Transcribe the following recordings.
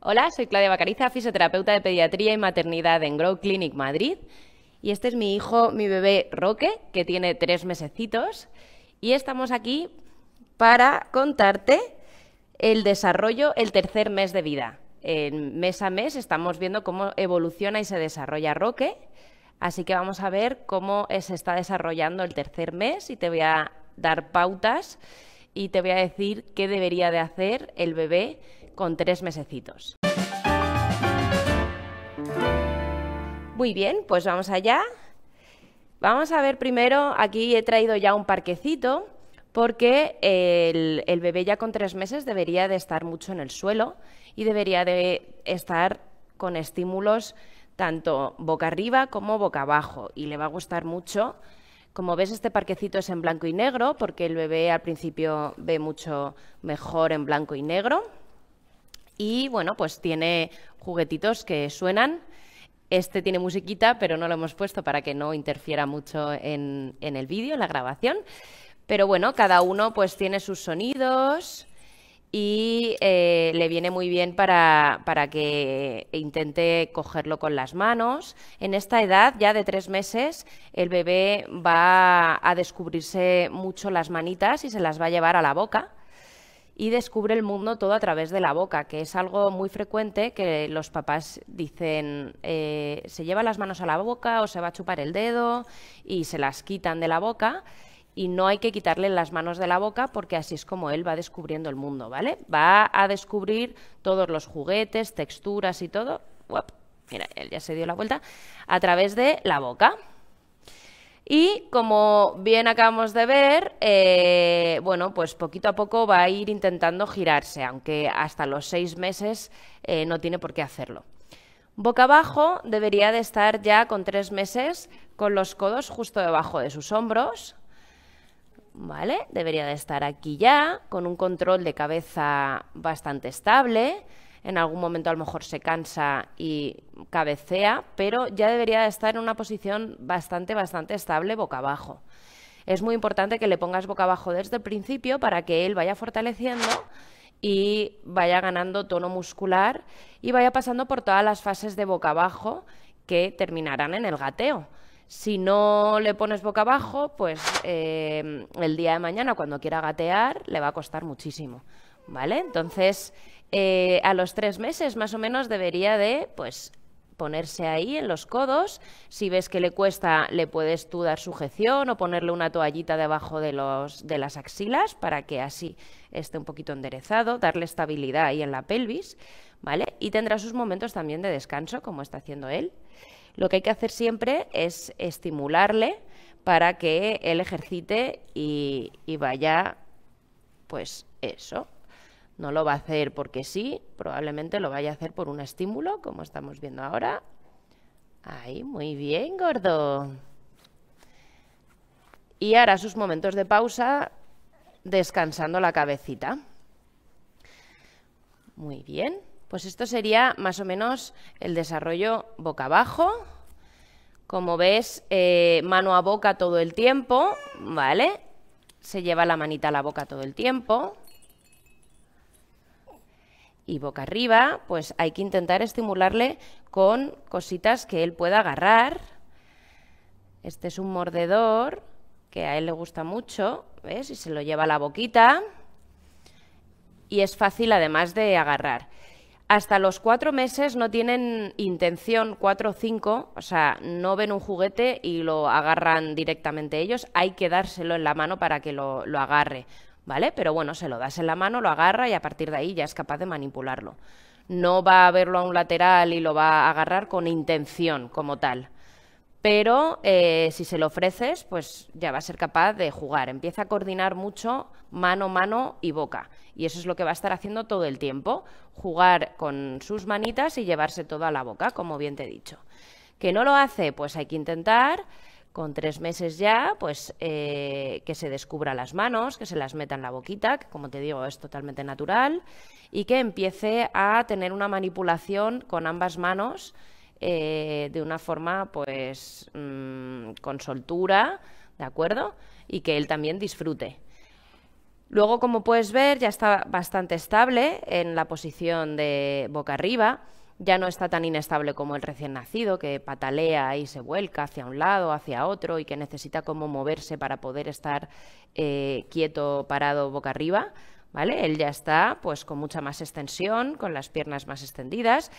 Hola, soy Claudia Bacariza, fisioterapeuta de pediatría y maternidad en Grow Clinic Madrid. Y este es mi hijo, mi bebé Roque, que tiene tres mesecitos. Y estamos aquí para contarte el desarrollo, el tercer mes de vida. En mes a mes estamos viendo cómo evoluciona y se desarrolla Roque. Así que vamos a ver cómo se está desarrollando el tercer mes y te voy a dar pautas y te voy a decir qué debería de hacer el bebé con tres mesecitos. Muy bien, pues vamos allá. Vamos a ver primero, aquí he traído ya un parquecito porque el, el, bebé ya con tres meses debería de estar mucho en el suelo y debería de estar con estímulos tanto boca arriba como boca abajo y le va a gustar mucho. Como ves, este parquecito es en blanco y negro porque el bebé al principio ve mucho mejor en blanco y negro. Y bueno, pues tiene juguetitos que suenan. Este tiene musiquita, pero no lo hemos puesto para que no interfiera mucho en, el vídeo, en la grabación. Pero bueno, cada uno pues tiene sus sonidos y eh, le viene muy bien para, que intente cogerlo con las manos. En esta edad, ya de tres meses, el bebé va a descubrirse mucho las manitas y se las va a llevar a la boca y descubre el mundo todo a través de la boca, que es algo muy frecuente que los papás dicen, eh, se lleva las manos a la boca o se va a chupar el dedo y se las quitan de la boca y no hay que quitarle las manos de la boca porque así es como él va descubriendo el mundo, ¿vale? Va a descubrir todos los juguetes, texturas y todo. mira, él ya se dio la vuelta a través de la boca. Y como bien acabamos de ver, eh, bueno, pues poquito a poco va a ir intentando girarse, aunque hasta los seis meses eh, no tiene por qué hacerlo. Boca abajo debería de estar ya con tres meses con los codos justo debajo de sus hombros. ¿Vale? Debería de estar aquí ya, con un control de cabeza bastante estable en algún momento a lo mejor se cansa y cabecea, pero ya debería estar en una posición bastante, bastante estable boca abajo. Es muy importante que le pongas boca abajo desde el principio para que él vaya fortaleciendo y vaya ganando tono muscular y vaya pasando por todas las fases de boca abajo que terminarán en el gateo. Si no le pones boca abajo, pues eh, el día de mañana cuando quiera gatear le va a costar muchísimo, ¿vale? Entonces eh, a los tres meses más o menos debería de, pues, ponerse ahí en los codos. Si ves que le cuesta, le puedes tú dar sujeción o ponerle una toallita debajo de, los, de las axilas para que así esté un poquito enderezado, darle estabilidad ahí en la pelvis, ¿vale? Y tendrá sus momentos también de descanso, como está haciendo él. Lo que hay que hacer siempre es estimularle para que él ejercite y, y vaya, pues eso, no lo va a hacer porque sí, probablemente lo vaya a hacer por un estímulo, como estamos viendo ahora. Ahí, muy bien, gordo. Y hará sus momentos de pausa descansando la cabecita. Muy bien, pues esto sería más o menos el desarrollo boca abajo. Como ves, eh, mano a boca todo el tiempo, ¿vale? Se lleva la manita a la boca todo el tiempo y boca arriba, pues hay que intentar estimularle con cositas que él pueda agarrar. Este es un mordedor que a él le gusta mucho, ¿ves? Y se lo lleva a la boquita. Y es fácil además de agarrar. Hasta los cuatro meses no tienen intención, cuatro o cinco, o sea, no ven un juguete y lo agarran directamente ellos, hay que dárselo en la mano para que lo, lo agarre. ¿vale? Pero bueno, se lo das en la mano, lo agarra y a partir de ahí ya es capaz de manipularlo. No va a verlo a un lateral y lo va a agarrar con intención como tal. Pero eh, si se lo ofreces, pues ya va a ser capaz de jugar. Empieza a coordinar mucho mano, mano y boca. Y eso es lo que va a estar haciendo todo el tiempo. Jugar con sus manitas y llevarse todo a la boca, como bien te he dicho. ¿Que no lo hace? Pues hay que intentar con tres meses ya, pues eh, que se descubra las manos, que se las meta en la boquita, que como te digo es totalmente natural, y que empiece a tener una manipulación con ambas manos eh, de una forma pues mm, con soltura, ¿de acuerdo? Y que él también disfrute. Luego, como puedes ver, ya está bastante estable en la posición de boca arriba ya no está tan inestable como el recién nacido, que patalea y se vuelca hacia un lado, hacia otro y que necesita como moverse para poder estar eh, quieto, parado, boca arriba. ¿Vale? Él ya está pues con mucha más extensión, con las piernas más extendidas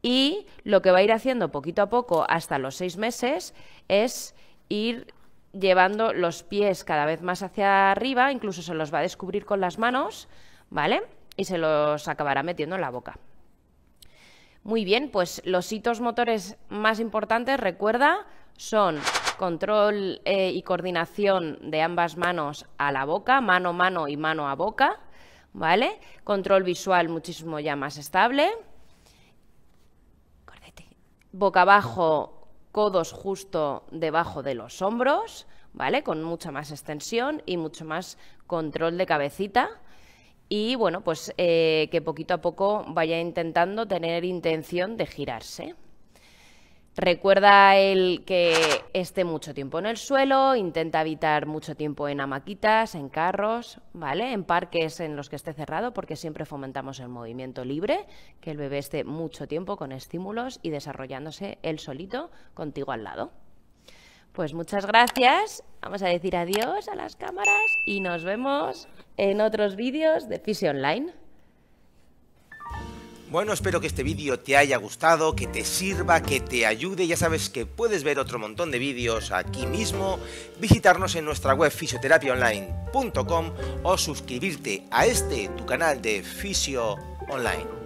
y lo que va a ir haciendo poquito a poco hasta los seis meses es ir llevando los pies cada vez más hacia arriba, incluso se los va a descubrir con las manos, ¿vale? Y se los acabará metiendo en la boca. Muy bien, pues los hitos motores más importantes, recuerda, son control eh, y coordinación de ambas manos a la boca, mano a mano y mano a boca, ¿vale? Control visual muchísimo ya más estable. Boca abajo, codos justo debajo de los hombros, ¿vale? Con mucha más extensión y mucho más control de cabecita y bueno, pues eh, que poquito a poco vaya intentando tener intención de girarse. Recuerda el que esté mucho tiempo en el suelo, intenta evitar mucho tiempo en hamaquitas, en carros, ¿vale? En parques en los que esté cerrado, porque siempre fomentamos el movimiento libre, que el bebé esté mucho tiempo con estímulos y desarrollándose él solito contigo al lado. Pues muchas gracias. Vamos a decir adiós a las cámaras y nos vemos en otros vídeos de Fisio Online. Bueno, espero que este vídeo te haya gustado, que te sirva, que te ayude. Ya sabes que puedes ver otro montón de vídeos aquí mismo, visitarnos en nuestra web fisioterapiaonline.com o suscribirte a este, tu canal de Fisio Online.